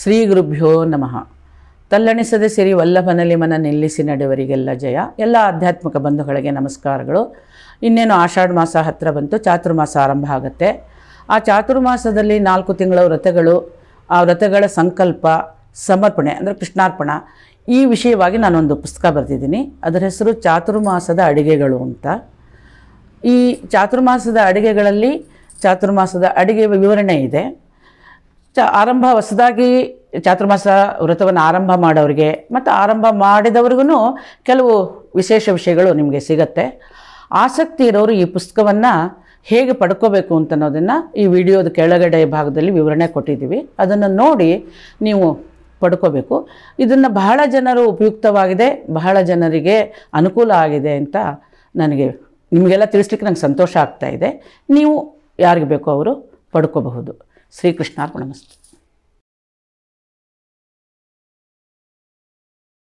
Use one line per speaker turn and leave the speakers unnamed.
ಶ್ರೀ ಗುರುಭ್ಯೋ ನಮಃ ತಲ್ಲಣಿಸದೆ ಸಿರಿ ವಲ್ಲಭನಲ್ಲಿ ಮನ ನಿಲ್ಲಿಸಿ ನಡೆವರಿಗೆಲ್ಲ ಜಯ ಎಲ್ಲ ಆಧ್ಯಾತ್ಮಿಕ ಬಂಧುಗಳಿಗೆ ನಮಸ್ಕಾರಗಳು ಇನ್ನೇನು ಆಷಾಢ ಮಾಸ ಹತ್ತಿರ ಬಂತು ಚಾತುರ್ಮಾಸ ಆರಂಭ ಆಗುತ್ತೆ ಆ ಚಾತುರ್ಮಾಸದಲ್ಲಿ ನಾಲ್ಕು ತಿಂಗಳ ವ್ರತಗಳು ಆ ವ್ರತಗಳ ಸಂಕಲ್ಪ ಸಮರ್ಪಣೆ ಅಂದರೆ ಕೃಷ್ಣಾರ್ಪಣ ಈ ವಿಷಯವಾಗಿ ನಾನೊಂದು ಪುಸ್ತಕ ಬರೆದಿದ್ದೀನಿ ಅದರ ಹೆಸರು ಚಾತುರ್ಮಾಸದ ಅಡುಗೆಗಳು ಅಂತ ಈ ಚಾತುರ್ಮಾಸದ ಅಡುಗೆಗಳಲ್ಲಿ ಚಾತುರ್ಮಾಸದ ಅಡುಗೆ ವಿವರಣೆ ಇದೆ ಚ ಆರಂಭ ಹೊಸದಾಗಿ ಚಾತುರ್ಮಾಸ ವ್ರತವನ್ನು ಆರಂಭ ಮಾಡೋರಿಗೆ ಮತ್ತು ಆರಂಭ ಮಾಡಿದವ್ರಿಗೂ ಕೆಲವು ವಿಶೇಷ ವಿಷಯಗಳು ನಿಮಗೆ ಸಿಗತ್ತೆ ಆಸಕ್ತಿ ಇರೋರು ಈ ಪುಸ್ತಕವನ್ನು ಹೇಗೆ ಪಡ್ಕೋಬೇಕು ಅಂತ ಈ ವಿಡಿಯೋದ ಕೆಳಗಡೆ ಭಾಗದಲ್ಲಿ ವಿವರಣೆ ಕೊಟ್ಟಿದ್ದೀವಿ ಅದನ್ನು ನೋಡಿ ನೀವು ಪಡ್ಕೋಬೇಕು ಇದನ್ನು ಬಹಳ ಜನರು ಉಪಯುಕ್ತವಾಗಿದೆ ಬಹಳ ಜನರಿಗೆ ಅನುಕೂಲ ಆಗಿದೆ ಅಂತ ನನಗೆ ನಿಮಗೆಲ್ಲ ತಿಳಿಸ್ಲಿಕ್ಕೆ ನಂಗೆ ಸಂತೋಷ ಆಗ್ತಾಯಿದೆ ನೀವು ಯಾರಿಗೆ ಬೇಕೋ ಅವರು ಪಡ್ಕೋಬಹುದು శ్రీకృష్ణార్పణమస్తు